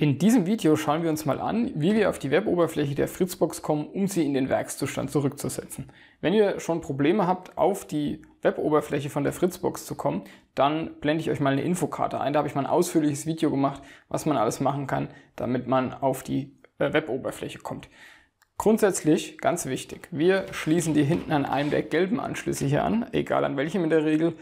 In diesem Video schauen wir uns mal an, wie wir auf die Weboberfläche der Fritzbox kommen, um sie in den Werkszustand zurückzusetzen. Wenn ihr schon Probleme habt, auf die Weboberfläche von der Fritzbox zu kommen, dann blende ich euch mal eine Infokarte ein. Da habe ich mal ein ausführliches Video gemacht, was man alles machen kann, damit man auf die äh, Weboberfläche kommt. Grundsätzlich, ganz wichtig, wir schließen die hinten an einem der gelben Anschlüsse hier an, egal an welchem in der Regel,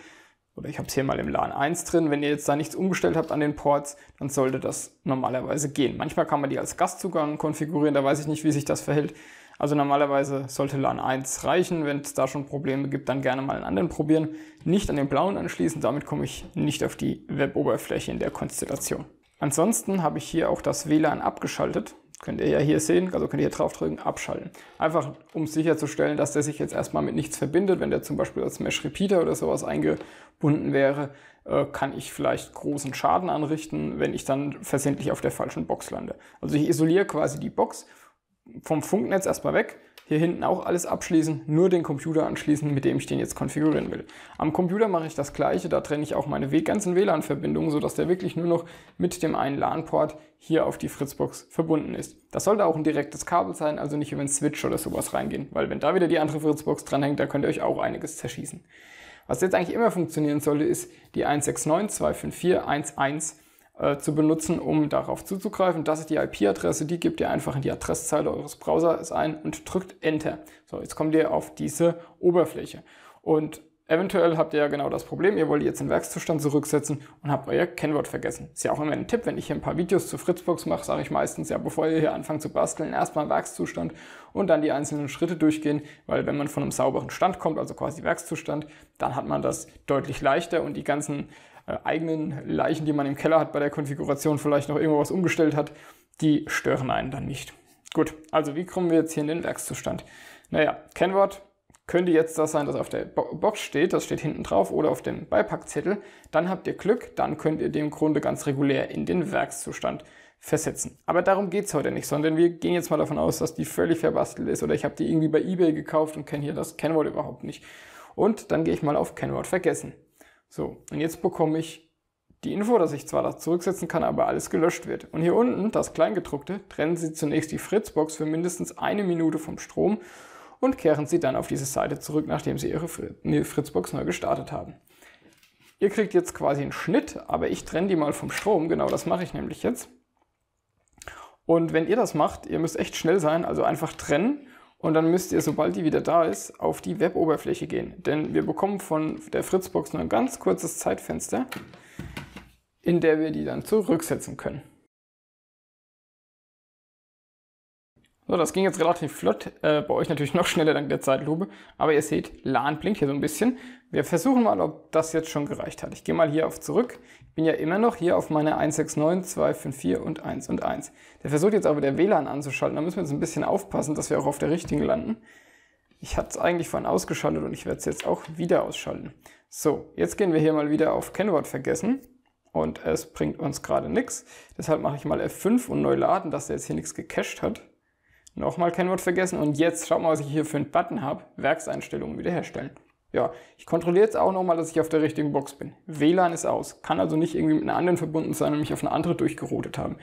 oder ich habe es hier mal im LAN 1 drin. Wenn ihr jetzt da nichts umgestellt habt an den Ports, dann sollte das normalerweise gehen. Manchmal kann man die als Gastzugang konfigurieren, da weiß ich nicht, wie sich das verhält. Also normalerweise sollte LAN 1 reichen. Wenn es da schon Probleme gibt, dann gerne mal einen anderen probieren. Nicht an den blauen anschließen, damit komme ich nicht auf die Web-Oberfläche in der Konstellation. Ansonsten habe ich hier auch das WLAN abgeschaltet könnt ihr ja hier sehen, also könnt ihr hier draufdrücken, abschalten. Einfach um sicherzustellen, dass der sich jetzt erstmal mit nichts verbindet. Wenn der zum Beispiel als Mesh Repeater oder sowas eingebunden wäre, äh, kann ich vielleicht großen Schaden anrichten, wenn ich dann versehentlich auf der falschen Box lande. Also ich isoliere quasi die Box vom Funknetz erstmal weg hier hinten auch alles abschließen, nur den Computer anschließen, mit dem ich den jetzt konfigurieren will. Am Computer mache ich das gleiche, da trenne ich auch meine ganzen WLAN-Verbindungen, sodass der wirklich nur noch mit dem einen LAN-Port hier auf die Fritzbox verbunden ist. Das sollte auch ein direktes Kabel sein, also nicht über einen Switch oder sowas reingehen, weil wenn da wieder die andere Fritzbox dranhängt, da könnt ihr euch auch einiges zerschießen. Was jetzt eigentlich immer funktionieren sollte, ist die 16925411 äh, zu benutzen, um darauf zuzugreifen. Das ist die IP-Adresse, die gebt ihr einfach in die Adresszeile eures Browsers ein und drückt Enter. So, jetzt kommt ihr auf diese Oberfläche. Und Eventuell habt ihr ja genau das Problem, ihr wollt jetzt den Werkszustand zurücksetzen und habt euer Kennwort vergessen. Ist ja auch immer ein Tipp, wenn ich hier ein paar Videos zu Fritzbox mache, sage ich meistens, ja, bevor ihr hier anfangt zu basteln, erstmal Werkszustand und dann die einzelnen Schritte durchgehen, weil wenn man von einem sauberen Stand kommt, also quasi Werkszustand, dann hat man das deutlich leichter und die ganzen äh, eigenen Leichen, die man im Keller hat, bei der Konfiguration vielleicht noch irgendwo was umgestellt hat, die stören einen dann nicht. Gut, also wie kommen wir jetzt hier in den Werkszustand? Naja, Kennwort könnte jetzt das sein, das auf der Box steht, das steht hinten drauf oder auf dem Beipackzettel. Dann habt ihr Glück, dann könnt ihr dem Grunde ganz regulär in den Werkszustand versetzen. Aber darum geht's heute nicht, sondern wir gehen jetzt mal davon aus, dass die völlig verbastelt ist oder ich habe die irgendwie bei eBay gekauft und kenne hier das Kennwort überhaupt nicht. Und dann gehe ich mal auf Kennwort vergessen. So, und jetzt bekomme ich die Info, dass ich zwar das zurücksetzen kann, aber alles gelöscht wird. Und hier unten, das Kleingedruckte, trennen Sie zunächst die Fritzbox für mindestens eine Minute vom Strom und kehren Sie dann auf diese Seite zurück, nachdem Sie Ihre Fritzbox neu gestartet haben. Ihr kriegt jetzt quasi einen Schnitt, aber ich trenne die mal vom Strom. Genau das mache ich nämlich jetzt. Und wenn ihr das macht, ihr müsst echt schnell sein, also einfach trennen und dann müsst ihr, sobald die wieder da ist, auf die Web-Oberfläche gehen. Denn wir bekommen von der Fritzbox nur ein ganz kurzes Zeitfenster, in der wir die dann zurücksetzen können. So, das ging jetzt relativ flott, äh, bei euch natürlich noch schneller dank der Zeitlupe, aber ihr seht, LAN blinkt hier so ein bisschen wir versuchen mal, ob das jetzt schon gereicht hat. Ich gehe mal hier auf zurück. Ich bin ja immer noch hier auf meine 169, 254 und 1 und 1. Der versucht jetzt aber der WLAN anzuschalten. Da müssen wir jetzt ein bisschen aufpassen, dass wir auch auf der richtigen landen. Ich hatte es eigentlich vorhin ausgeschaltet und ich werde es jetzt auch wieder ausschalten. So, jetzt gehen wir hier mal wieder auf Kennwort vergessen und es bringt uns gerade nichts. Deshalb mache ich mal F5 und neu laden, dass er jetzt hier nichts gecached hat. Nochmal Kennwort vergessen und jetzt schaut mal, was ich hier für einen Button habe. Werkseinstellungen wiederherstellen. Ja, ich kontrolliere jetzt auch nochmal, dass ich auf der richtigen Box bin. WLAN ist aus, kann also nicht irgendwie mit einer anderen verbunden sein und mich auf eine andere durchgerotet haben.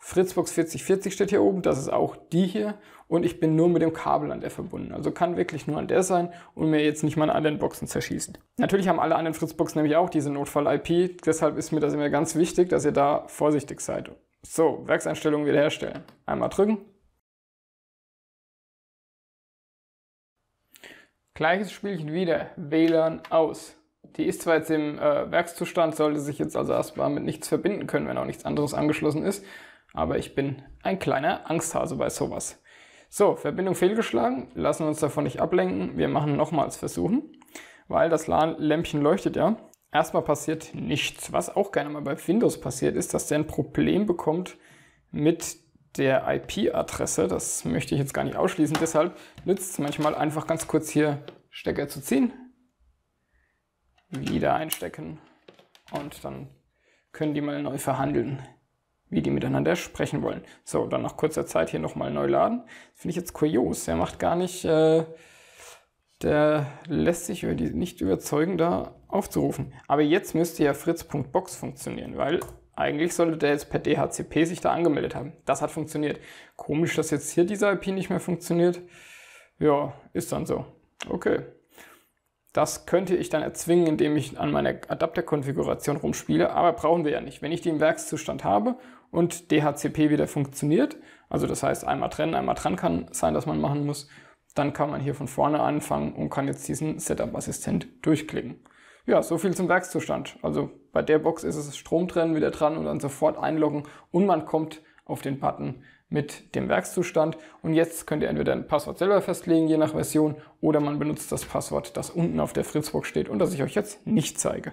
Fritzbox 4040 steht hier oben, das ist auch die hier und ich bin nur mit dem Kabel an der verbunden. Also kann wirklich nur an der sein und mir jetzt nicht meine anderen Boxen zerschießen. Natürlich haben alle anderen Fritzboxen nämlich auch diese Notfall-IP, deshalb ist mir das immer ganz wichtig, dass ihr da vorsichtig seid. So, Werkseinstellungen wiederherstellen. Einmal drücken. Gleiches Spielchen wieder. WLAN aus. Die ist zwar jetzt im äh, Werkszustand, sollte sich jetzt also erstmal mit nichts verbinden können, wenn auch nichts anderes angeschlossen ist. Aber ich bin ein kleiner Angsthase bei sowas. So, Verbindung fehlgeschlagen. Lassen wir uns davon nicht ablenken. Wir machen nochmals Versuchen, weil das LAN-Lämpchen leuchtet ja. Erstmal passiert nichts. Was auch gerne mal bei Windows passiert, ist, dass der ein Problem bekommt mit der IP-Adresse. Das möchte ich jetzt gar nicht ausschließen. Deshalb nützt es manchmal einfach ganz kurz hier Stecker zu ziehen, wieder einstecken und dann können die mal neu verhandeln, wie die miteinander sprechen wollen. So, dann nach kurzer Zeit hier nochmal neu laden. Das finde ich jetzt kurios. Der macht gar nicht, äh, der lässt sich über die nicht überzeugen, da aufzurufen. Aber jetzt müsste ja fritz.box funktionieren, weil eigentlich sollte der jetzt per DHCP sich da angemeldet haben. Das hat funktioniert. Komisch, dass jetzt hier diese IP nicht mehr funktioniert. Ja, ist dann so. Okay. Das könnte ich dann erzwingen, indem ich an meiner Adapterkonfiguration rumspiele, aber brauchen wir ja nicht. Wenn ich die im Werkszustand habe und DHCP wieder funktioniert, also das heißt einmal trennen, einmal dran kann sein, dass man machen muss, dann kann man hier von vorne anfangen und kann jetzt diesen Setup-Assistent durchklicken. Ja, so viel zum Werkszustand. Also bei der Box ist es Strom trennen, wieder dran und dann sofort einloggen und man kommt auf den Button mit dem Werkszustand. Und jetzt könnt ihr entweder ein Passwort selber festlegen, je nach Version, oder man benutzt das Passwort, das unten auf der Fritzbox steht und das ich euch jetzt nicht zeige.